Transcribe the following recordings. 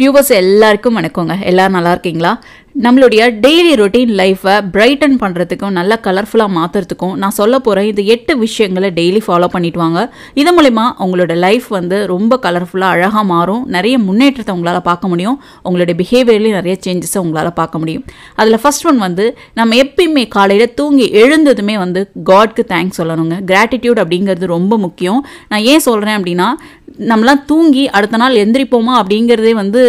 viewers எல்லாருக்கும் வணக்கங்க எல்லோரும் நல்லா இருக்கீங்களா நம்மளுடைய டெய்லி ரொட்டீன் லைஃப்பை பிரைட்டன் பண்ணுறதுக்கும் நல்லா கலர்ஃபுல்லாக மாற்றுறதுக்கும் நான் சொல்ல போகிறேன் இந்த எட்டு விஷயங்களை டெய்லி ஃபாலோ பண்ணிட்டு வாங்க இது மூலிமா உங்களோட லைஃப் வந்து ரொம்ப கலர்ஃபுல்லாக அழகாக மாறும் நிறைய முன்னேற்றத்தை உங்களால் பார்க்க முடியும் உங்களுடைய பிஹேவியர்லேயும் நிறைய சேஞ்சஸை உங்களால் பார்க்க முடியும் அதில் ஃபஸ்ட் ஒன் வந்து நம்ம எப்பயுமே காலையில் தூங்கி எழுந்ததுமே வந்து காட்க்கு தேங்க்ஸ் சொல்லணுங்க கிராட்டிடியூட் அப்படிங்கிறது ரொம்ப முக்கியம் நான் ஏன் சொல்கிறேன் அப்படின்னா நம்மளாம் தூங்கி அடுத்த நாள் எந்திரிப்போமா அப்படிங்கிறதே வந்து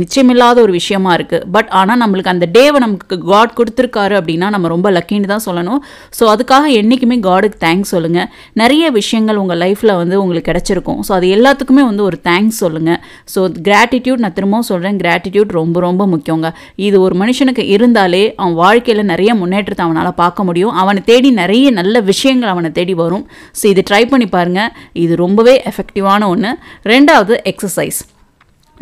நிச்சயமில்லாத ஒரு விஷயமா இருக்குது பட் ஆனால் தான் நம்மளுக்கு அந்த டேவை நமக்கு காட் கொடுத்துருக்காரு அப்படின்னா நம்ம ரொம்ப லக்கின்னு தான் சொல்லணும் ஸோ அதுக்காக என்றைக்குமே காடுக்கு தேங்க்ஸ் சொல்லுங்கள் நிறைய விஷயங்கள் உங்கள் லைஃப்பில் வந்து உங்களுக்கு கிடச்சிருக்கும் ஸோ அது எல்லாத்துக்குமே வந்து ஒரு தேங்க்ஸ் சொல்லுங்கள் ஸோ கிராட்டிடியூட் நான் திரும்பவும் சொல்கிறேன் கிராட்டிடியூட் ரொம்ப ரொம்ப முக்கியங்க இது ஒரு மனுஷனுக்கு இருந்தாலே அவன் வாழ்க்கையில் நிறைய முன்னேற்றத்தை அவனால் பார்க்க முடியும் அவனை தேடி நிறைய நல்ல விஷயங்கள் அவனை தேடி வரும் ஸோ இது ட்ரை பண்ணி பாருங்கள் இது ரொம்பவே எஃபெக்டிவான ஒன்று ரெண்டாவது எக்ஸசைஸ்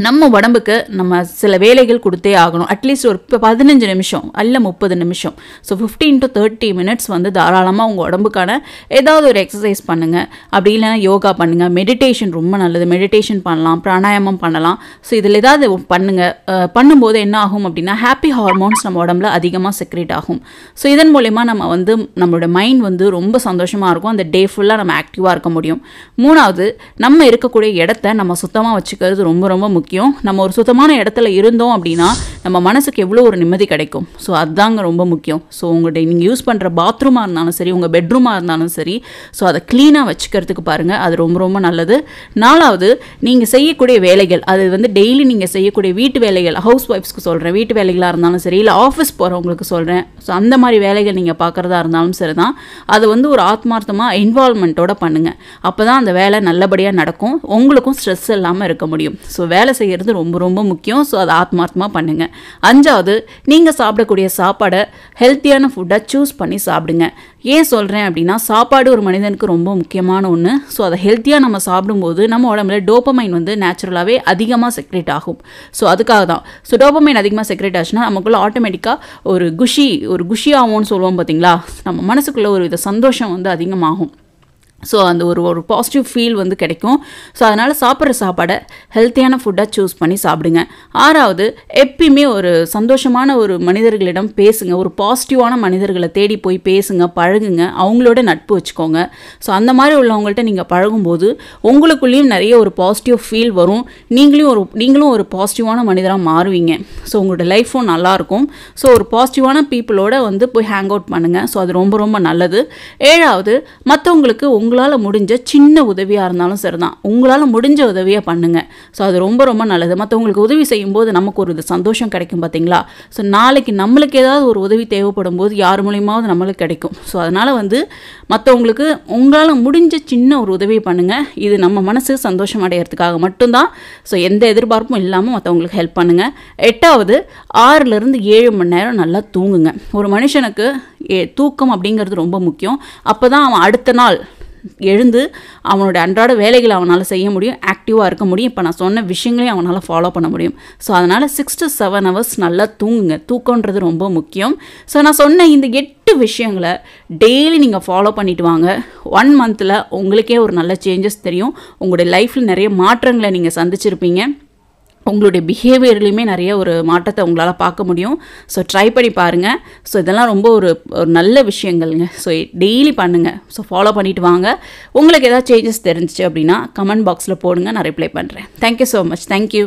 நம்ம உடம்புக்கு நம்ம சில வேலைகள் கொடுத்தே ஆகணும் அட்லீஸ்ட் ஒரு இப்போ பதினஞ்சு நிமிஷம் அல்ல முப்பது நிமிஷம் so fifteen to thirty minutes வந்து தாராளமாக உங்கள் உடம்புக்கான ஏதாவது ஒரு எக்ஸசைஸ் பண்ணுங்கள் அப்படி இல்லைனா யோகா பண்ணுங்கள் மெடிடேஷன் ரொம்ப நல்லது மெடிடேஷன் பண்ணலாம் பிராணாயாமம் பண்ணலாம் ஸோ இதில் ஏதாவது பண்ணுங்கள் பண்ணும்போது என்ன ஆகும் அப்படின்னா ஹாப்பி ஹார்மோன்ஸ் நம்ம உடம்புல அதிகமாக செக்ரேட் ஆகும் ஸோ இதன் மூலிமா நம்ம வந்து நம்மளோட மைண்ட் வந்து ரொம்ப சந்தோஷமாக இருக்கும் அந்த டே ஃபுல்லாக நம்ம ஆக்டிவாக இருக்க முடியும் மூணாவது நம்ம இருக்கக்கூடிய இடத்த நம்ம சுத்தமாக வச்சுக்கிறது ரொம்ப ரொம்ப முக்கியம் முக்கியம் நம்ம ஒரு சுத்தமான இடத்துல இருந்தோம் அப்படின்னா நம்ம மனசுக்கு எவ்வளோ ஒரு நிம்மதி கிடைக்கும் ஸோ அதுதாங்க ரொம்ப முக்கியம் ஸோ உங்கள்கிட்ட நீங்கள் யூஸ் பண்ணுற பாத்ரூமாக இருந்தாலும் சரி உங்கள் பெட்ரூமாக இருந்தாலும் சரி ஸோ அதை க்ளீனாக வச்சுக்கிறதுக்கு பாருங்கள் அது ரொம்ப ரொம்ப நல்லது நாலாவது நீங்கள் செய்யக்கூடிய வேலைகள் அது வந்து டெய்லி நீங்கள் செய்யக்கூடிய வீட்டு வேலைகள் ஹவுஸ் ஒய்ஃப்ஸ்க்கு சொல்கிறேன் வீட்டு வேலைகளாக இருந்தாலும் சரி இல்லை ஆஃபீஸ் போகிறவங்களுக்கு சொல்கிறேன் ஸோ அந்த மாதிரி வேலைகள் நீங்கள் பார்க்குறதா இருந்தாலும் சரி தான் அது வந்து ஒரு ஆத்மார்த்தமாக இன்வால்மெண்ட்டோட பண்ணுங்கள் அப்போ தான் அந்த வேலை நல்லபடியாக நடக்கும் உங்களுக்கும் ஸ்ட்ரெஸ் இல்லாமல் இருக்க முடியும் ஸோ வேலை செய்கிறது ரொம்ப ரொம்ப முக்கியம் ஸோ அதை ஆத்மார்த்தமாக பண்ணுங்கள் அஞ்சாவது நீங்கள் சாப்பிடக்கூடிய சாப்பாடை ஹெல்த்தியான ஃபுட்டாக சூஸ் பண்ணி சாப்பிடுங்க ஏன் சொல்கிறேன் அப்படின்னா சாப்பாடு ஒரு மனிதனுக்கு ரொம்ப முக்கியமான ஒன்று ஸோ அதை ஹெல்த்தியாக நம்ம சாப்பிடும்போது நம்ம உடம்புல டோப்பமைன் வந்து நேச்சுரலாகவே அதிகமாக செக்ரேட் ஆகும் ஸோ அதுக்காக தான் ஸோ டோப்பமைன் அதிகமாக செக்ரேட் ஆச்சுன்னா நமக்குள்ளே ஆட்டோமேட்டிக்காக ஒரு குஷி ஒரு குஷியாகும்னு சொல்லுவோம் பார்த்தீங்களா நம்ம மனசுக்குள்ளே ஒரு வித சந்தோஷம் வந்து அதிகமாகும் ஸோ அந்த ஒரு ஒரு பாசிட்டிவ் ஃபீல் வந்து கிடைக்கும் ஸோ அதனால் சாப்பிட்ற சாப்பாடை ஹெல்த்தியான ஃபுட்டாக சூஸ் பண்ணி சாப்பிடுங்க ஆறாவது எப்பயுமே ஒரு சந்தோஷமான ஒரு மனிதர்களிடம் பேசுங்க ஒரு பாசிட்டிவான மனிதர்களை தேடி போய் பேசுங்க பழகுங்க அவங்களோட நட்பு வச்சுக்கோங்க ஸோ அந்த மாதிரி உள்ளவங்கள்ட்ட நீங்கள் பழகும்போது உங்களுக்குள்ளேயும் நிறைய ஒரு பாசிட்டிவ் ஃபீல் வரும் நீங்களும் ஒரு நீங்களும் ஒரு பாசிட்டிவான மனிதராக மாறுவீங்க ஸோ உங்களோட லைஃப்பும் நல்லாயிருக்கும் ஸோ ஒரு பாசிட்டிவான பீப்புளோட வந்து போய் ஹேங் அவுட் பண்ணுங்கள் ஸோ அது ரொம்ப ரொம்ப நல்லது ஏழாவது மற்றவங்களுக்கு உங்களால் முடிஞ்ச சின்ன உதவியாக இருந்தாலும் சரி தான் உங்களால் முடிஞ்ச உதவியை பண்ணுங்கள் ஸோ அது ரொம்ப ரொம்ப நல்லது மற்றவங்களுக்கு உதவி செய்யும்போது நமக்கு ஒரு சந்தோஷம் கிடைக்கும் பார்த்தீங்களா ஸோ நாளைக்கு நம்மளுக்கு ஏதாவது ஒரு உதவி தேவைப்படும் போது யார் மூலியமாவது நம்மளுக்கு கிடைக்கும் ஸோ அதனால் வந்து மற்றவங்களுக்கு உங்களால் முடிஞ்ச சின்ன ஒரு உதவி பண்ணுங்கள் இது நம்ம மனசு சந்தோஷம் அடையிறதுக்காக மட்டும்தான் ஸோ எந்த எதிர்பார்ப்பும் இல்லாமல் மற்றவங்களுக்கு ஹெல்ப் பண்ணுங்கள் எட்டாவது ரெண்டாவது ஆறுலேருந்து ஏழு மணி நேரம் நல்லா தூங்குங்க ஒரு மனுஷனுக்கு ஏ தூக்கம் அப்படிங்கிறது ரொம்ப முக்கியம் அப்போ தான் அவன் அடுத்த நாள் எழுந்து அவனோட அன்றாட வேலைகளை அவனால் செய்ய முடியும் ஆக்டிவாக இருக்க முடியும் இப்போ நான் சொன்ன விஷயங்களையும் அவனால் ஃபாலோ பண்ண முடியும் ஸோ அதனால் சிக்ஸ் டு செவன் ஹவர்ஸ் நல்லா தூங்குங்க தூக்கன்றது ரொம்ப முக்கியம் ஸோ நான் சொன்ன இந்த எட்டு விஷயங்களை டெய்லி நீங்கள் ஃபாலோ பண்ணிட்டு வாங்க ஒன் மந்தில் உங்களுக்கே ஒரு நல்ல சேஞ்சஸ் தெரியும் உங்களுடைய லைஃப்பில் நிறைய மாற்றங்களை நீங்கள் சந்திச்சிருப்பீங்க உங்களுடைய பிஹேவியர்லேயுமே நிறைய ஒரு மாற்றத்தை உங்களால் பார்க்க முடியும் ஸோ ட்ரை பண்ணி பாருங்கள் ஸோ இதெல்லாம் ரொம்ப ஒரு ஒரு நல்ல விஷயங்கள்ங்க ஸோ டெய்லி பண்ணுங்கள் ஸோ ஃபாலோ பண்ணிவிட்டு வாங்க உங்களுக்கு ஏதாவது சேஞ்சஸ் தெரிஞ்சிச்சு அப்படின்னா கமெண்ட் பாக்ஸில் போடுங்க நான் ரிப்ளை பண்ணுறேன் தேங்க்யூ ஸோ மச் தேங்க்யூ